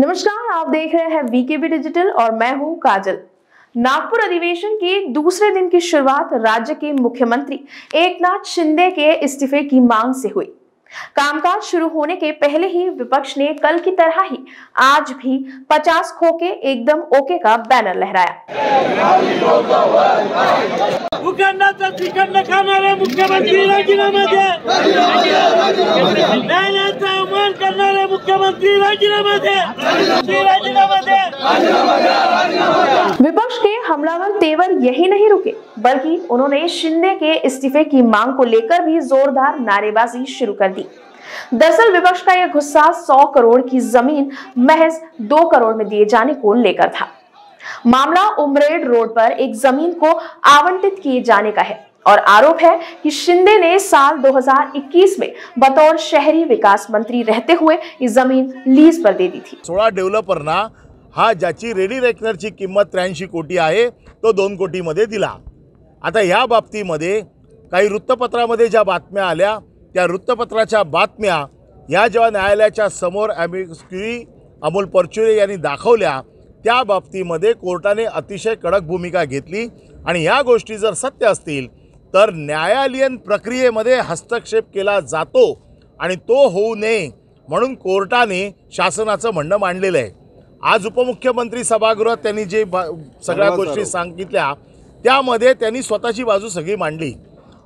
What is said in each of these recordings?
नमस्कार आप देख रहे हैं वीकेबी डिजिटल और मैं हूं काजल नागपुर अधिवेशन के दूसरे दिन की शुरुआत राज्य के मुख्यमंत्री एकनाथ शिंदे के इस्तीफे की मांग से हुई कामकाज शुरू होने के पहले ही विपक्ष ने कल की तरह ही आज भी 50 खोके एकदम ओके का बैनर लहराया करणारे मुख्यमंत्री राजीनामा दे राजीनामा दे विपक्ष के हमलावर तेवर यही नहीं रुके बल्कि उन्होंने शिंदे के इस्तीफे की मांग को लेकर भी जोरदार नारेबाजी शुरू कर दी दरअसल विपक्ष का यह गुस्सा 100 करोड़ की जमीन महज 2 करोड़ में दिए जाने को लेकर था मामला उमरेड रोड पर एक जमीन को आवंटित किए जाने का है और आरोप है कि शिंदे ने साल 2021 में बतौर शहरी विकास मंत्री रहते हुए ये जमीन लीज पर दे दी थी डेवलपर ना हा ज्याची रेडी रेकनरची किंमत त्र्याऐंशी कोटी आहे तो दोन कोटीमध्ये दिला आता ह्या बाबतीमध्ये काही वृत्तपत्रामध्ये ज्या बातम्या आल्या त्या वृत्तपत्राच्या बातम्या या जेव्हा न्यायालयाच्या समोर ॲमिक्युरी अमोल परचुरे यांनी दाखवल्या त्या बाबतीमध्ये कोर्टाने अतिशय कडक भूमिका घेतली आणि ह्या गोष्टी जर सत्य असतील तर न्यायालयीन प्रक्रियेमध्ये हस्तक्षेप केला जातो आणि तो होऊ नये म्हणून कोर्टाने शासनाचं म्हणणं मांडलेलं आहे आज उपमुख्यमंत्री सभागृहात त्यांनी जे सगळ्या गोष्टी सांगितल्या त्यामध्ये त्यांनी स्वतःची बाजू सगळी मांडली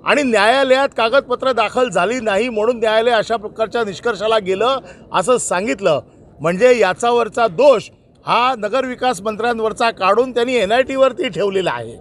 आणि न्यायालयात कागदपत्र दाखल झाली नाही म्हणून न्यायालय अशा प्रकारच्या निष्कर्षाला गेलं असं सांगितलं म्हणजे याचावरचा दोष हा नगरविकास मंत्र्यांवरचा काढून त्यांनी एन आय टीवरती ठेवलेला आहे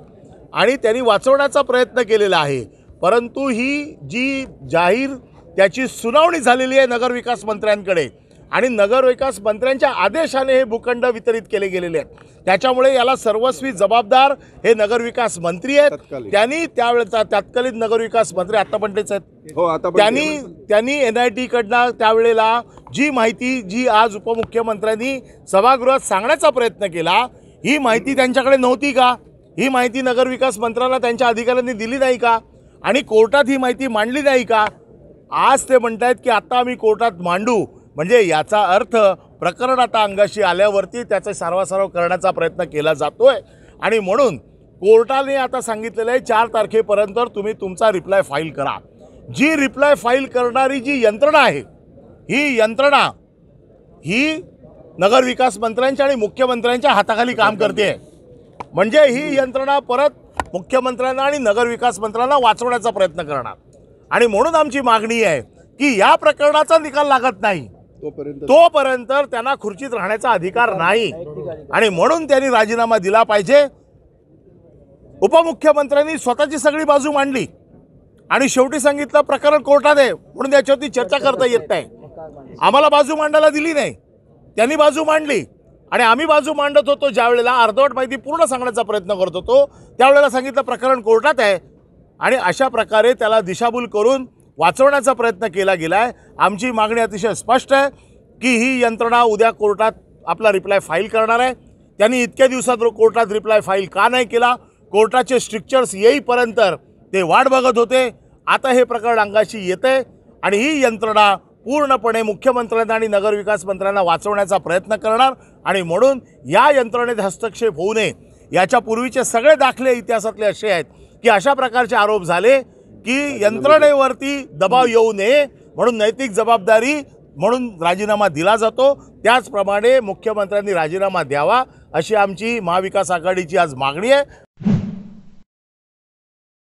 आणि त्यांनी वाचवण्याचा प्रयत्न केलेला आहे परंतु ही जी जाहीर त्याची सुनावणी झालेली आहे नगरविकास मंत्र्यांकडे आणि नगरविकास मंत्र्यांच्या आदेशाने हे भूखंड वितरित केले गेलेले आहेत त्याच्यामुळे याला सर्वस्वी जबाबदार हे नगरविकास मंत्री आहेत त्यांनी त्यावेळेचा तत्कालीन नगरविकास मंत्री पंडेच आहेत हो आता त्यांनी त्यांनी एन आय टीकडनं त्यावेळेला जी माहिती जी आज उपमुख्यमंत्र्यांनी सभागृहात सांगण्याचा प्रयत्न केला ही माहिती त्यांच्याकडे नव्हती का ही माहिती नगरविकास मंत्राला त्यांच्या अधिकाऱ्यांनी दिली नाही का आणि कोर्टात ही माहिती मांडली नाही का आज ते म्हणत आहेत की आत्ता आम्ही कोर्टात मांडू म्हणजे याचा अर्थ प्रकरण आता अंगाशी आल्यावरती त्याचा सारवासारव करण्याचा प्रयत्न केला जातो आहे आणि म्हणून कोर्टाने आता सांगितलेलं आहे चार तारखेपर्यंत तुम्ही तुमचा रिप्लाय फाईल करा जी रिप्लाय फाईल करणारी जी यंत्रणा आहे ही यंत्रणा ही नगरविकास मंत्र्यांच्या आणि मुख्यमंत्र्यांच्या हाताखाली काम करते आहे म्हणजे ही यंत्रणा परत मुख्यमंत्र्यांना आणि नगरविकास मंत्र्यांना वाचवण्याचा प्रयत्न करणार आणि म्हणून आमची मागणी आहे की या प्रकरणाचा निकाल लागत नाही तोपर्यंत त्यांना खुर्चीत राहण्याचा अधिकार नाही आणि म्हणून त्यांनी राजीनामा दिला पाहिजे उपमुख्यमंत्र्यांनी स्वतःची सगळी बाजू मांडली आणि शेवटी सांगितलं प्रकरण कोर्टात आहे म्हणून त्याच्यावरती चर्चा करता येत नाही आम्हाला बाजू मांडायला दिली नाही त्यांनी बाजू मांडली आणि आम्ही बाजू मांडत होतो ज्या वेळेला अर्धवट माहिती पूर्ण सांगण्याचा प्रयत्न करत होतो त्यावेळेला सांगितलं प्रकरण कोर्टात आहे आणि अशा प्रकारे त्याला दिशाभूल करून वाचवण्याचा प्रयत्न केला गेला आहे आमची मागणी अतिशय स्पष्ट आहे की ही यंत्रणा उद्या कोर्टात आपला रिप्लाय फाईल करणार आहे त्यांनी इतक्या दिवसात कोर्टात रिप्लाय फाईल का नाही केला कोर्टाचे स्ट्रिक्चर्स येईपर्यंत ते वाट बघत होते आता हे प्रकरण अंगाशी आहे आणि ही यंत्रणा पूर्णपणे मुख्यमंत्र्यांना आणि नगरविकास मंत्र्यांना वाचवण्याचा प्रयत्न करणार आणि म्हणून या यंत्रणेत हस्तक्षेप होऊ नये याच्यापूर्वीचे सगळे दाखले इतिहासातले असे आहेत की अशा प्रकारचे आरोप झाले की यंत्रणेवरती दबाव येऊ नये म्हणून नैतिक जबाबदारी म्हणून राजीनामा दिला जातो त्याचप्रमाणे मुख्यमंत्र्यांनी राजीनामा द्यावा अशी आमची महाविकास आघाडीची आज मागणी आहे